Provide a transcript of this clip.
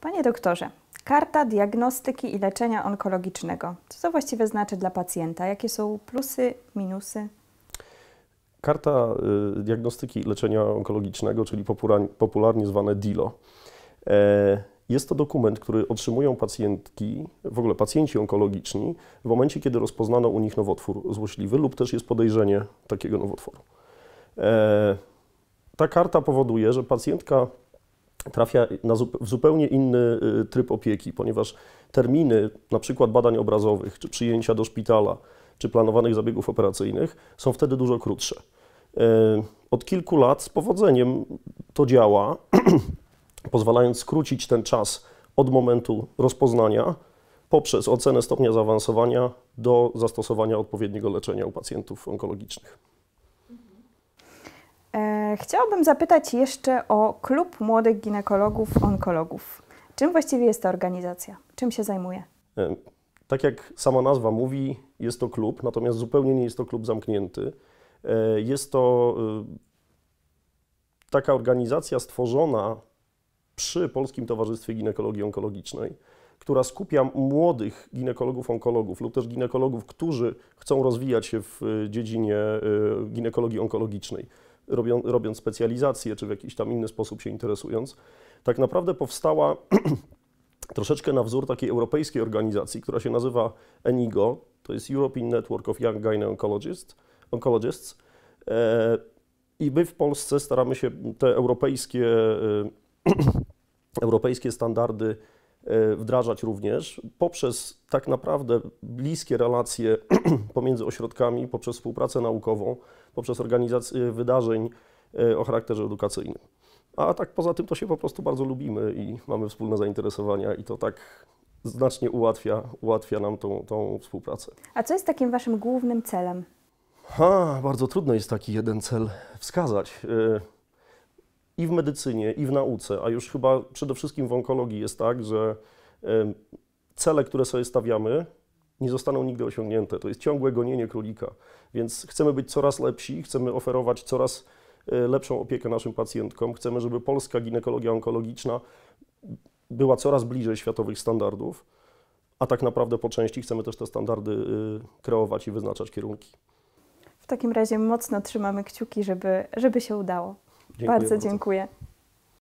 Panie doktorze, karta diagnostyki i leczenia onkologicznego. Co to właściwie znaczy dla pacjenta? Jakie są plusy, minusy? Karta y, diagnostyki i leczenia onkologicznego, czyli popularnie zwane DILO. E, jest to dokument, który otrzymują pacjentki, w ogóle pacjenci onkologiczni, w momencie, kiedy rozpoznano u nich nowotwór złośliwy lub też jest podejrzenie takiego nowotworu. E, ta karta powoduje, że pacjentka trafia na, w zupełnie inny y, tryb opieki, ponieważ terminy na przykład badań obrazowych, czy przyjęcia do szpitala, czy planowanych zabiegów operacyjnych są wtedy dużo krótsze. Y, od kilku lat z powodzeniem to działa, pozwalając skrócić ten czas od momentu rozpoznania poprzez ocenę stopnia zaawansowania do zastosowania odpowiedniego leczenia u pacjentów onkologicznych. E, chciałabym zapytać jeszcze o Klub Młodych Ginekologów Onkologów. Czym właściwie jest ta organizacja? Czym się zajmuje? E, tak jak sama nazwa mówi, jest to klub, natomiast zupełnie nie jest to klub zamknięty. E, jest to taka organizacja stworzona przy Polskim Towarzystwie Ginekologii Onkologicznej, która skupia młodych ginekologów onkologów lub też ginekologów, którzy chcą rozwijać się w dziedzinie ginekologii onkologicznej robią, robiąc specjalizację, czy w jakiś tam inny sposób się interesując, tak naprawdę powstała troszeczkę na wzór takiej europejskiej organizacji, która się nazywa ENIGO, to jest European Network of Young Gyne Oncologists, Oncologists. E, i my w Polsce staramy się te europejskie, e, europejskie standardy E, wdrażać również poprzez tak naprawdę bliskie relacje pomiędzy ośrodkami, poprzez współpracę naukową, poprzez organizację wydarzeń e, o charakterze edukacyjnym. A tak poza tym to się po prostu bardzo lubimy i mamy wspólne zainteresowania i to tak znacznie ułatwia, ułatwia nam tą, tą współpracę. A co jest takim waszym głównym celem? Ha, bardzo trudno jest taki jeden cel wskazać. E, i w medycynie, i w nauce, a już chyba przede wszystkim w onkologii jest tak, że cele, które sobie stawiamy, nie zostaną nigdy osiągnięte. To jest ciągłe gonienie królika. Więc chcemy być coraz lepsi, chcemy oferować coraz e, lepszą opiekę naszym pacjentkom. Chcemy, żeby polska ginekologia onkologiczna była coraz bliżej światowych standardów, a tak naprawdę po części chcemy też te standardy y, kreować i wyznaczać kierunki. W takim razie mocno trzymamy kciuki, żeby, żeby się udało. Dziękuję bardzo, bardzo dziękuję.